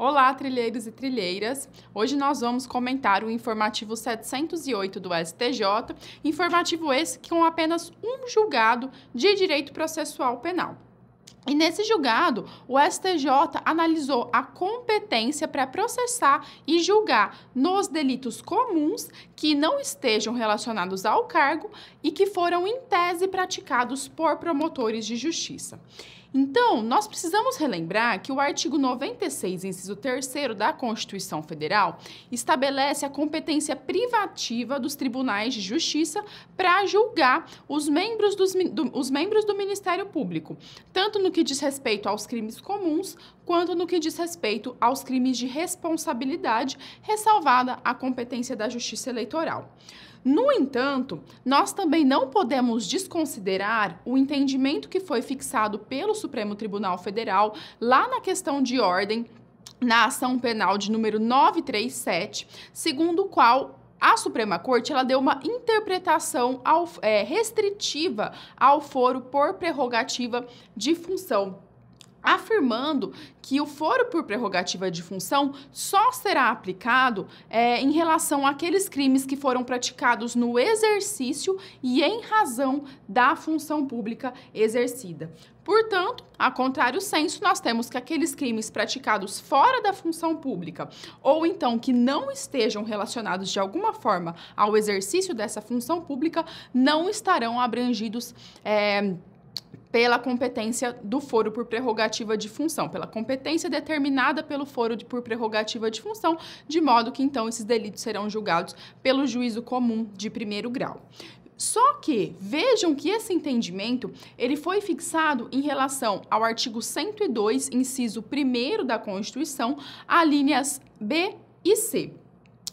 Olá, trilheiros e trilheiras! Hoje nós vamos comentar o informativo 708 do STJ, informativo esse com apenas um julgado de direito processual penal. E nesse julgado, o STJ analisou a competência para processar e julgar nos delitos comuns que não estejam relacionados ao cargo e que foram em tese praticados por promotores de justiça. Então, nós precisamos relembrar que o artigo 96, inciso 3 da Constituição Federal, estabelece a competência privativa dos tribunais de justiça para julgar os membros, dos, do, os membros do Ministério Público, tanto no que que diz respeito aos crimes comuns, quanto no que diz respeito aos crimes de responsabilidade, ressalvada a competência da Justiça Eleitoral. No entanto, nós também não podemos desconsiderar o entendimento que foi fixado pelo Supremo Tribunal Federal lá na questão de ordem na ação penal de número 937, segundo o qual a Suprema Corte ela deu uma interpretação ao, é, restritiva ao foro por prerrogativa de função afirmando que o foro por prerrogativa de função só será aplicado é, em relação àqueles crimes que foram praticados no exercício e em razão da função pública exercida. Portanto, a contrário senso, nós temos que aqueles crimes praticados fora da função pública ou então que não estejam relacionados de alguma forma ao exercício dessa função pública não estarão abrangidos. É, pela competência do foro por prerrogativa de função, pela competência determinada pelo foro de, por prerrogativa de função, de modo que então esses delitos serão julgados pelo juízo comum de primeiro grau. Só que vejam que esse entendimento ele foi fixado em relação ao artigo 102, inciso 1 da Constituição, alíneas B e C.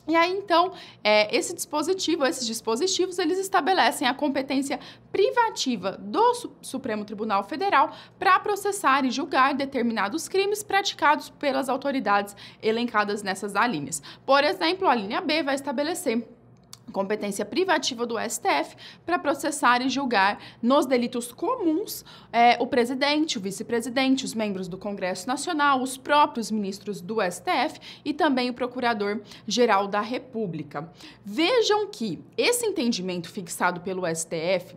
E aí, então, é, esse dispositivo, esses dispositivos, eles estabelecem a competência privativa do Supremo Tribunal Federal para processar e julgar determinados crimes praticados pelas autoridades elencadas nessas alíneas. Por exemplo, a linha B vai estabelecer competência privativa do STF para processar e julgar nos delitos comuns é, o presidente, o vice-presidente, os membros do Congresso Nacional, os próprios ministros do STF e também o Procurador-Geral da República. Vejam que esse entendimento fixado pelo STF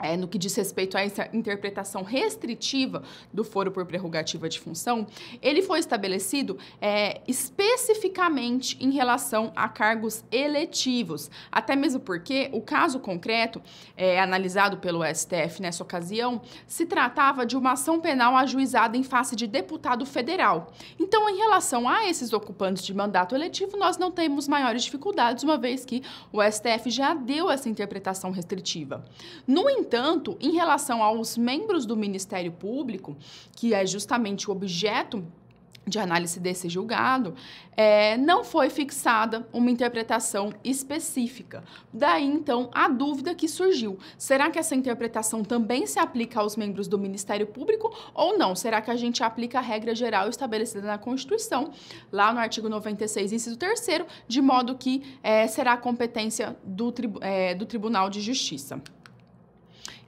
é, no que diz respeito a essa interpretação restritiva do foro por prerrogativa de função, ele foi estabelecido é, especificamente em relação a cargos eletivos, até mesmo porque o caso concreto é, analisado pelo STF nessa ocasião se tratava de uma ação penal ajuizada em face de deputado federal. Então, em relação a esses ocupantes de mandato eletivo, nós não temos maiores dificuldades, uma vez que o STF já deu essa interpretação restritiva. No entanto, entanto, em relação aos membros do Ministério Público, que é justamente o objeto de análise desse julgado, é, não foi fixada uma interpretação específica. Daí, então, a dúvida que surgiu: será que essa interpretação também se aplica aos membros do Ministério Público ou não? Será que a gente aplica a regra geral estabelecida na Constituição, lá no artigo 96, inciso 3, de modo que é, será a competência do, é, do Tribunal de Justiça?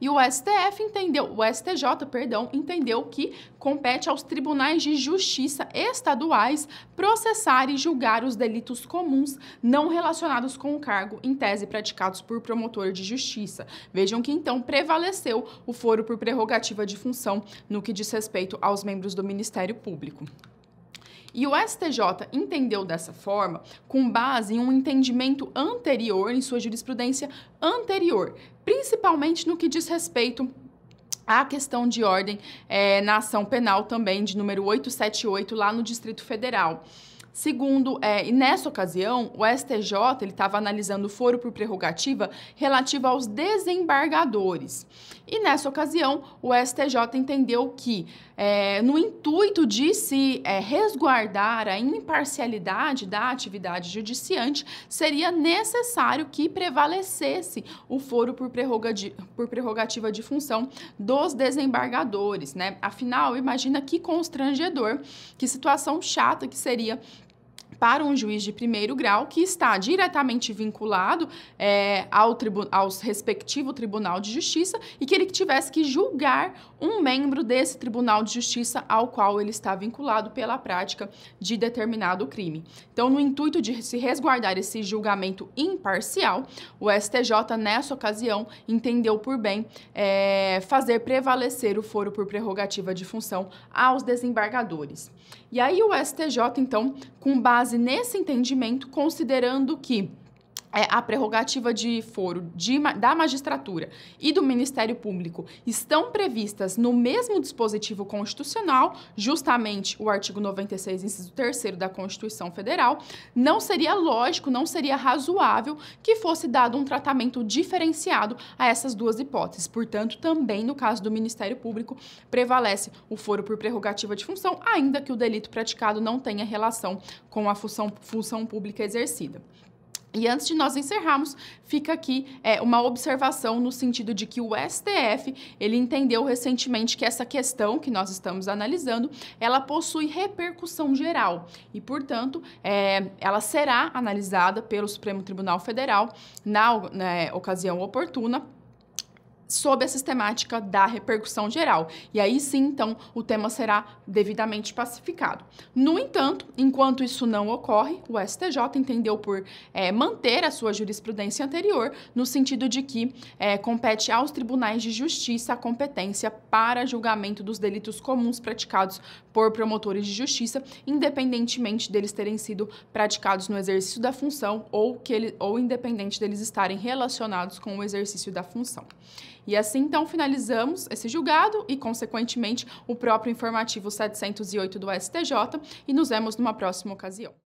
E o STF entendeu, o STJ, perdão, entendeu que compete aos tribunais de justiça estaduais processar e julgar os delitos comuns não relacionados com o cargo em tese praticados por promotor de justiça. Vejam que então prevaleceu o foro por prerrogativa de função no que diz respeito aos membros do Ministério Público. E o STJ entendeu dessa forma com base em um entendimento anterior, em sua jurisprudência anterior, principalmente no que diz respeito à questão de ordem é, na ação penal também de número 878 lá no Distrito Federal. Segundo, é, e nessa ocasião, o STJ ele estava analisando o foro por prerrogativa relativo aos desembargadores. E nessa ocasião, o STJ entendeu que, é, no intuito de se é, resguardar a imparcialidade da atividade judiciante, seria necessário que prevalecesse o foro por, prerrogati por prerrogativa de função dos desembargadores, né? Afinal, imagina que constrangedor, que situação chata que seria para um juiz de primeiro grau que está diretamente vinculado é, ao, tribu ao respectivo Tribunal de Justiça e que ele tivesse que julgar um membro desse Tribunal de Justiça ao qual ele está vinculado pela prática de determinado crime. Então, no intuito de se resguardar esse julgamento imparcial, o STJ, nessa ocasião, entendeu por bem é, fazer prevalecer o foro por prerrogativa de função aos desembargadores. E aí o STJ, então, com base base nesse entendimento, considerando que é, a prerrogativa de foro de, da magistratura e do Ministério Público estão previstas no mesmo dispositivo constitucional, justamente o artigo 96, inciso 3 da Constituição Federal, não seria lógico, não seria razoável que fosse dado um tratamento diferenciado a essas duas hipóteses. Portanto, também no caso do Ministério Público, prevalece o foro por prerrogativa de função, ainda que o delito praticado não tenha relação com a função, função pública exercida. E antes de nós encerrarmos, fica aqui é, uma observação no sentido de que o STF ele entendeu recentemente que essa questão que nós estamos analisando ela possui repercussão geral e, portanto, é, ela será analisada pelo Supremo Tribunal Federal na, na né, ocasião oportuna sob a sistemática da repercussão geral. E aí sim, então, o tema será devidamente pacificado. No entanto, enquanto isso não ocorre, o STJ entendeu por é, manter a sua jurisprudência anterior, no sentido de que é, compete aos tribunais de justiça a competência para julgamento dos delitos comuns praticados por promotores de justiça, independentemente deles terem sido praticados no exercício da função ou, que ele, ou independente deles estarem relacionados com o exercício da função. E assim, então, finalizamos esse julgado e, consequentemente, o próprio informativo 708 do STJ e nos vemos numa próxima ocasião.